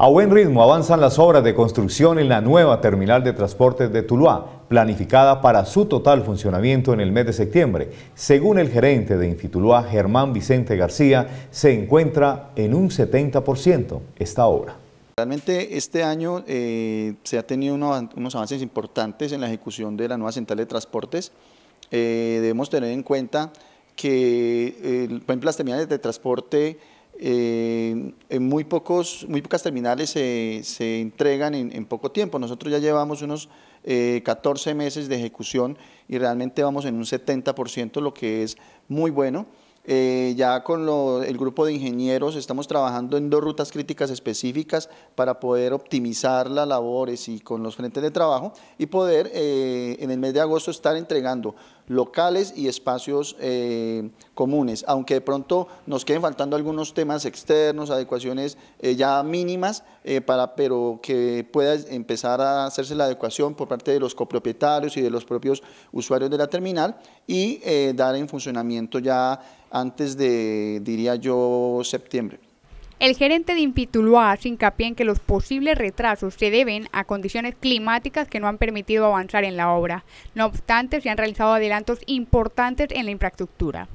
A buen ritmo avanzan las obras de construcción en la nueva terminal de transportes de Tuluá, planificada para su total funcionamiento en el mes de septiembre. Según el gerente de Infituluá, Germán Vicente García, se encuentra en un 70% esta obra. Realmente este año eh, se ha tenido unos avances importantes en la ejecución de la nueva central de transportes. Eh, debemos tener en cuenta que, eh, por las terminales de transporte eh, en muy, pocos, muy pocas terminales se, entregan en, poco tiempo. Nosotros ya llevamos unos 14 eh, meses de ejecución y realmente vamos en un 70%, lo que es muy bueno. Eh, ya con el grupo de ingenieros estamos trabajando en dos rutas críticas específicas para poder optimizar las labores y con los frentes de trabajo y poder en el mes de agosto estar entregando locales y espacios eh, comunes, aunque de pronto nos queden faltando algunos temas externos, adecuaciones eh, ya mínimas, eh, para, pero que pueda empezar a hacerse la adecuación por parte de los copropietarios y de los propios usuarios de la terminal y dar en funcionamiento ya antes de, diría yo, septiembre. El gerente de Impituloa hace hincapié en que los posibles retrasos se deben a condiciones climáticas que no han permitido avanzar en la obra. No obstante, se han realizado adelantos importantes en la infraestructura.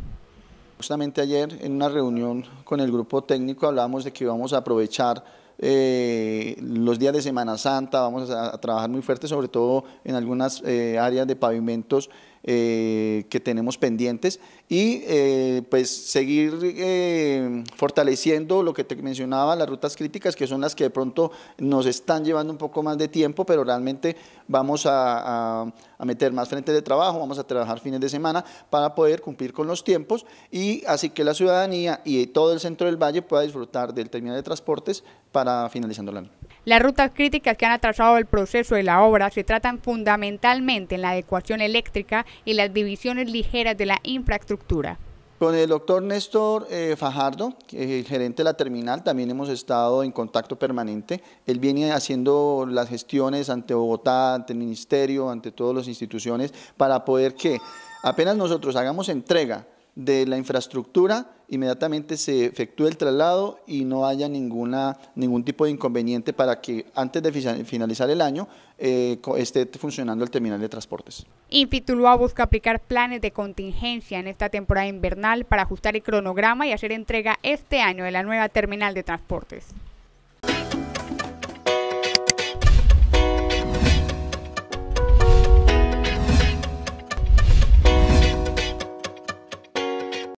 Justamente ayer en una reunión con el grupo técnico hablamos de que vamos a aprovechar eh, los días de Semana Santa, vamos a, trabajar muy fuerte sobre todo en algunas eh, áreas de pavimentos eh, que tenemos pendientes y eh, pues seguir eh, fortaleciendo lo que te mencionaba, las rutas críticas, que son las que de pronto nos están llevando un poco más de tiempo, pero realmente vamos a, meter más frente de trabajo, vamos a trabajar fines de semana para poder cumplir con los tiempos y así que la ciudadanía y todo el centro del valle pueda disfrutar del terminal de transportes para finalizando el año. Las rutas críticas que han atrasado el proceso de la obra se tratan fundamentalmente en la adecuación eléctrica y las divisiones ligeras de la infraestructura. Con el doctor Néstor eh, Fajardo, el gerente de la terminal, también hemos estado en contacto permanente. Él viene haciendo las gestiones ante Bogotá, ante el ministerio, ante todas las instituciones, para poder que apenas nosotros hagamos entrega de la infraestructura, inmediatamente se efectúe el traslado y no haya ninguna, ningún tipo de inconveniente para que antes de finalizar el año eh, esté funcionando el terminal de transportes. a busca aplicar planes de contingencia en esta temporada invernal para ajustar el cronograma y hacer entrega este año de la nueva terminal de transportes.